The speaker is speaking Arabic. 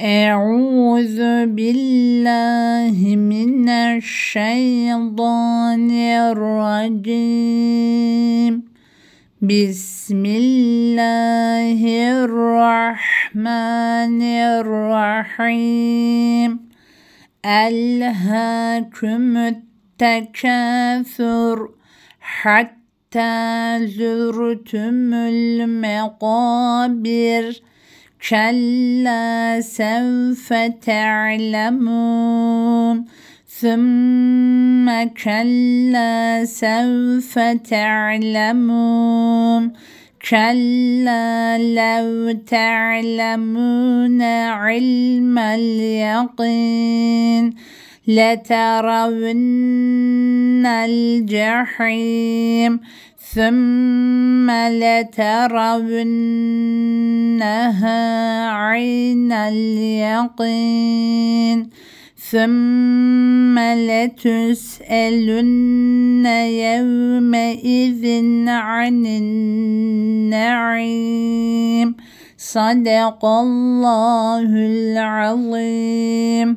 أعوذ بالله من الشيطان الرجيم بسم الله الرحمن الرحيم ألهاكم التكاثر حتى زرتم المقابر كلا سوف تعلمون ثم كلا سوف تعلمون كلا لو تعلمون علم اليقين لترون الجحيم ثم لترون إنها عين اليقين ثم لتسألن يومئذ عن النعيم صدق الله العظيم